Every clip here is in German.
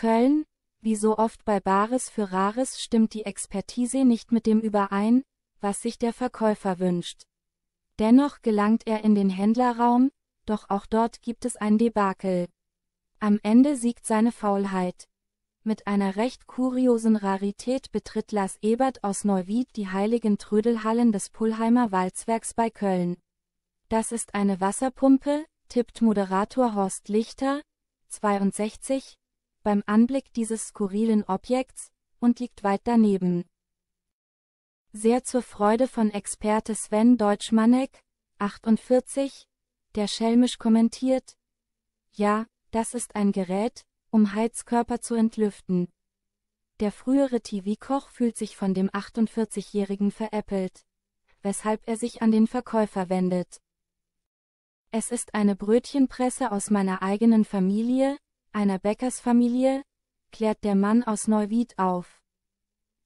Köln, wie so oft bei Bares für Rares stimmt die Expertise nicht mit dem überein, was sich der Verkäufer wünscht. Dennoch gelangt er in den Händlerraum, doch auch dort gibt es ein Debakel. Am Ende siegt seine Faulheit. Mit einer recht kuriosen Rarität betritt Lars Ebert aus Neuwied die heiligen Trödelhallen des Pullheimer Walzwerks bei Köln. Das ist eine Wasserpumpe, tippt Moderator Horst Lichter, 62, beim Anblick dieses skurrilen Objekts und liegt weit daneben. Sehr zur Freude von Experte Sven Deutschmanek, 48, der schelmisch kommentiert, ja, das ist ein Gerät, um Heizkörper zu entlüften. Der frühere TV-Koch fühlt sich von dem 48-Jährigen veräppelt, weshalb er sich an den Verkäufer wendet. Es ist eine Brötchenpresse aus meiner eigenen Familie, einer Bäckersfamilie, klärt der Mann aus Neuwied auf.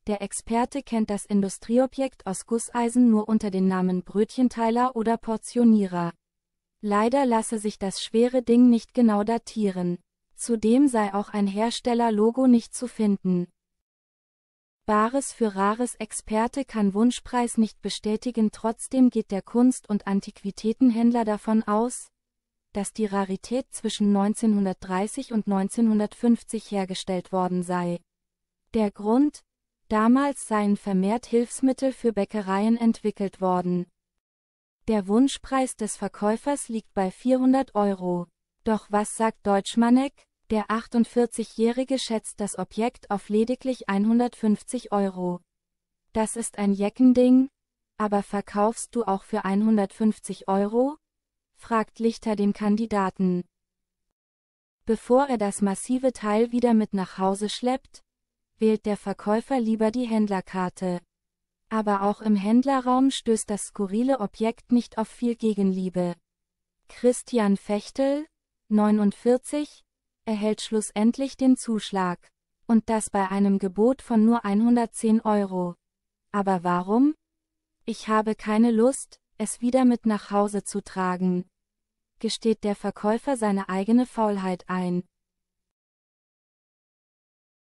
Der Experte kennt das Industrieobjekt aus Gusseisen nur unter den Namen Brötchenteiler oder Portionierer. Leider lasse sich das schwere Ding nicht genau datieren. Zudem sei auch ein Herstellerlogo nicht zu finden. Bares für Rares Experte kann Wunschpreis nicht bestätigen, trotzdem geht der Kunst- und Antiquitätenhändler davon aus, dass die Rarität zwischen 1930 und 1950 hergestellt worden sei. Der Grund? Damals seien vermehrt Hilfsmittel für Bäckereien entwickelt worden. Der Wunschpreis des Verkäufers liegt bei 400 Euro. Doch was sagt Deutschmanek? Der 48-Jährige schätzt das Objekt auf lediglich 150 Euro. Das ist ein Jeckending, aber verkaufst du auch für 150 Euro? fragt Lichter den Kandidaten. Bevor er das massive Teil wieder mit nach Hause schleppt, wählt der Verkäufer lieber die Händlerkarte. Aber auch im Händlerraum stößt das skurrile Objekt nicht auf viel Gegenliebe. Christian Fechtel, 49, erhält schlussendlich den Zuschlag. Und das bei einem Gebot von nur 110 Euro. Aber warum? Ich habe keine Lust, es wieder mit nach Hause zu tragen gesteht der Verkäufer seine eigene Faulheit ein.